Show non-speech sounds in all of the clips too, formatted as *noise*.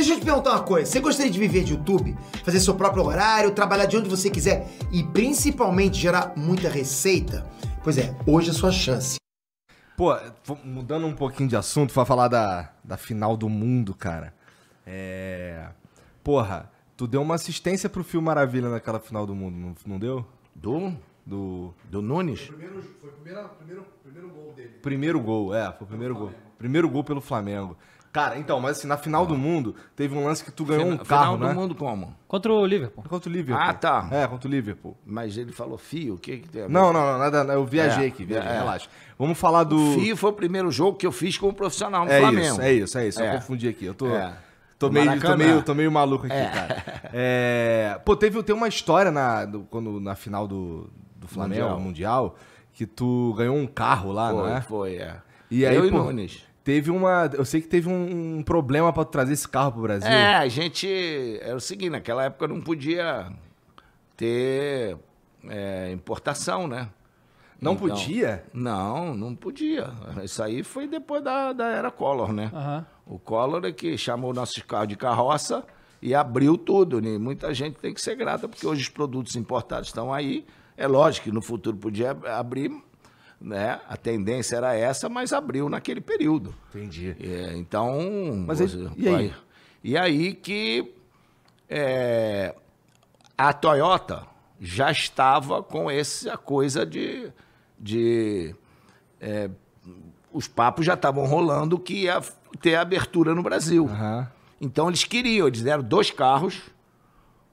Deixa eu te perguntar uma coisa. Você gostaria de viver de YouTube? Fazer seu próprio horário, trabalhar de onde você quiser e principalmente gerar muita receita? Pois é, hoje é a sua chance. Pô, mudando um pouquinho de assunto, pra falar da, da final do mundo, cara. É. Porra, tu deu uma assistência pro Fio Maravilha naquela final do mundo, não, não deu? Do? Do, do Nunes? Foi o primeiro, foi o primeiro, primeiro, primeiro gol dele. Primeiro gol, é, foi o primeiro gol. Primeiro gol pelo Flamengo. Cara, então, mas assim, na final do mundo, teve um lance que tu ganhou um Final, carro, final do né? mundo como? Contra o Liverpool. Contra o Liverpool. Ah, tá. É, contra o Liverpool. Mas ele falou fio, o que que tem a ver? Não, não, não, nada, eu viajei É, aqui, viajei, é. relaxa. Vamos falar do... Fio foi o primeiro jogo que eu fiz como profissional no é Flamengo. isso, é isso, é isso. Eu é. confundi aqui. Eu tô, É. tô, meio, tô, meio, tô meio maluco aqui, é. cara. É, pô, teve, tem uma história na, do- quando, na final do, do Flamengo, Mundial. Mundial. que tu ganhou um carro lá, não Foi, é? foi, é. E aí, eu e Nunes. Teve uma. Eu sei que teve um, problema para trazer esse carro pro Brasil. É, a gente. Era é o seguinte, naquela época não podia ter é, importação, né? Não então, podia? Não, não podia. Isso aí foi depois da, da era Collor, né? Uhum. O Collor é que chamou nossos carros de carroça e abriu tudo. Né? Muita gente tem que ser grata, porque hoje os produtos importados estão aí. É lógico que no futuro podia abrir né? A tendência era essa, mas abriu naquele período. Entendi. É, então. Mas você, e, aí? e aí que é, a Toyota já estava com essa coisa de. de é, os papos já estavam rolando que ia ter abertura no Brasil. Uhum. Então eles queriam, eles deram dois carros,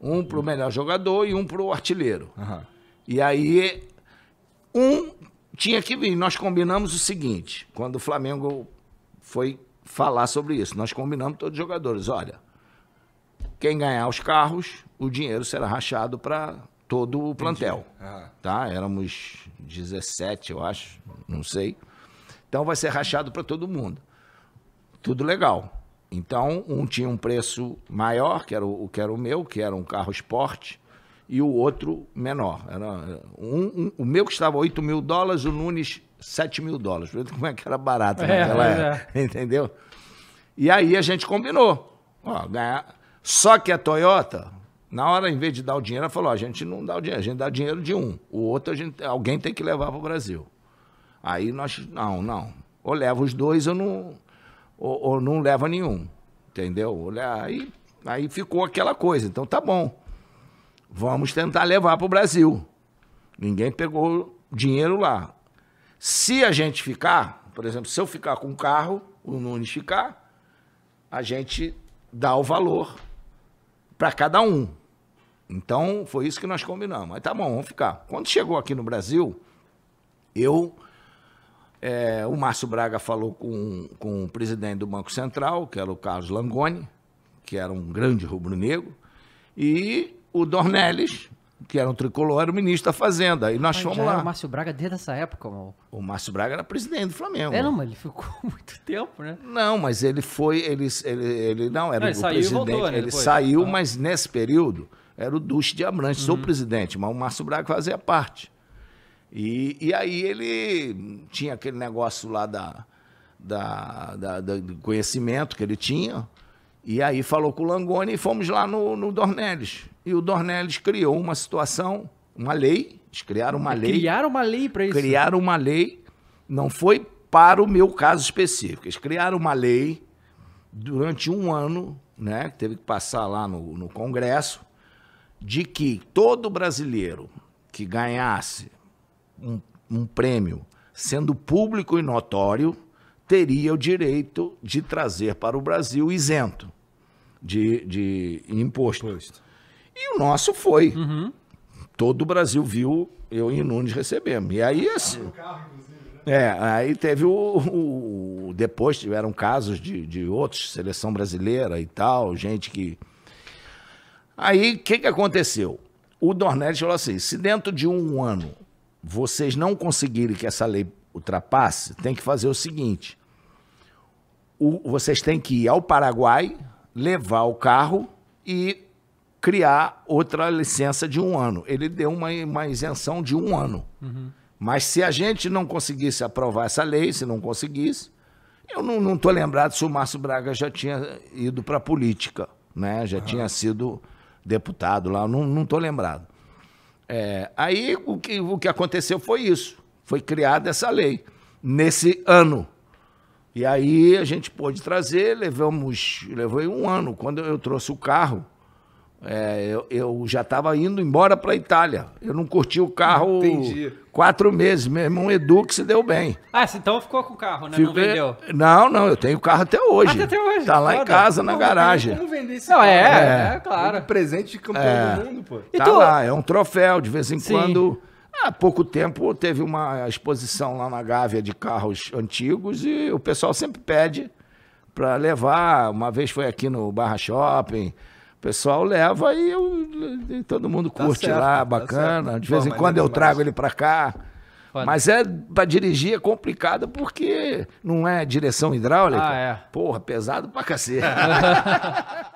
um para o melhor jogador e um para o artilheiro. Uhum. E aí um tinha que vir. Nós combinamos o seguinte, quando o Flamengo foi falar sobre isso, nós combinamos todos os jogadores, olha, quem ganhar os carros, o dinheiro será rachado para todo o plantel. Ah. Tá? Éramos 17, eu acho, não sei. Então vai ser rachado para todo mundo. Tudo legal. Então, um tinha um preço maior, que era o, que era o meu, que era um carro esporte e o outro menor. Era um, um, o meu estava 8 mil dólares, o Nunes 7 mil dólares. Como é que era barato é, naquela é, época, entendeu? E aí a gente combinou. Ó, ganhar. Só que a Toyota, na hora, em vez de dar o dinheiro, ela falou, a gente não dá o dinheiro, a gente dá dinheiro de um. O outro, gente, alguém tem que levar para o Brasil. Aí nós, não, não. Ou leva os dois ou não, ou, ou não leva nenhum, entendeu? Aí, aí ficou aquela coisa. Então tá bom. Vamos tentar levar para o Brasil. Ninguém pegou dinheiro lá. Se a gente ficar, por exemplo, se eu ficar com o carro, o Nunes ficar, a gente dá o valor para cada um. Então, foi isso que nós combinamos. Aí tá bom, vamos ficar. Quando chegou aqui no Brasil, eu. É, o Márcio Braga falou com, com o presidente do Banco Central, que era o Carlos Langoni, que era um grande rubro-negro, e o Dornelles, que era um tricolor, era o ministro da Fazenda. E nós mas fomos é lá. o Márcio Braga desde essa época, mal. O Márcio Braga era presidente do Flamengo. É, não, mas ele ficou *laughs* muito tempo, né? Não, mas ele foi, ele, ele, ele não era não, ele o presidente. Voltou, né, ele saiu, ah. mas nesse período era o Duche de Abrantes, uhum. sou presidente, mas o Márcio Braga fazia parte. E, e aí ele tinha aquele negócio lá da, da, da, da conhecimento que ele tinha. E aí falou com o Langoni e fomos lá no, no Dornelles. E o Dornelles criou uma situação, uma lei. Eles criaram uma é, lei. Criaram uma lei para isso. Criaram uma lei. Não foi para o meu caso específico. Eles criaram uma lei durante um ano, né? Que teve que passar lá no, no Congresso, de que todo brasileiro que ganhasse um, um prêmio sendo público e notório, teria o direito de trazer para o Brasil isento de, de imposto. imposto. E o nosso foi. Uhum. Todo o Brasil viu, eu e Nunes recebemos. E aí, ah, assim. Né? É, aí teve o, o, Depois tiveram casos de, de outros, seleção brasileira e tal, gente que. Aí, o que, que aconteceu? O Dornelles falou assim: se dentro de um ano vocês não conseguirem que essa lei ultrapasse, tem que fazer o seguinte: o, vocês têm que ir ao Paraguai, levar o carro e criar outra licença de um ano. Ele deu uma, uma isenção de um ano. Uhum. Mas se a gente não conseguisse aprovar essa lei, se não conseguisse, eu não estou lembrado se o Márcio Braga já tinha ido para a política, né? já uhum. tinha sido deputado lá, não estou lembrado. É, aí o que, o que aconteceu foi isso, foi criada essa lei nesse ano. E aí a gente pôde trazer, levamos, levei um ano. Quando eu trouxe o carro, é, eu, eu, já estava indo embora para a Itália. Eu não curti o carro Entendi. quatro meses. Meu irmão Edu que se deu bem. Ah, então ficou com o carro, né? Fiquei... Não vendeu? Não, não, eu tenho o carro até hoje. até hoje. Tá lá em casa, na não, garagem. Como vender esse não, é, carro? É, é, é claro. Um presente de campeão é. do mundo, pô. E tá tu... lá, é um troféu, de vez em Sim. quando. Há pouco tempo teve uma exposição lá na Gávea de carros antigos e o pessoal sempre pede para levar. Uma vez foi aqui no Barra Shopping. O pessoal leva e, eu, e todo mundo tá curte tá certo, lá, tá bacana. Tá de vez em quando é eu trago ele para cá. Mas é para dirigir é complicado porque não é direção hidráulica. Ah, é. Porra, pesado pra cacete. *laughs* *laughs*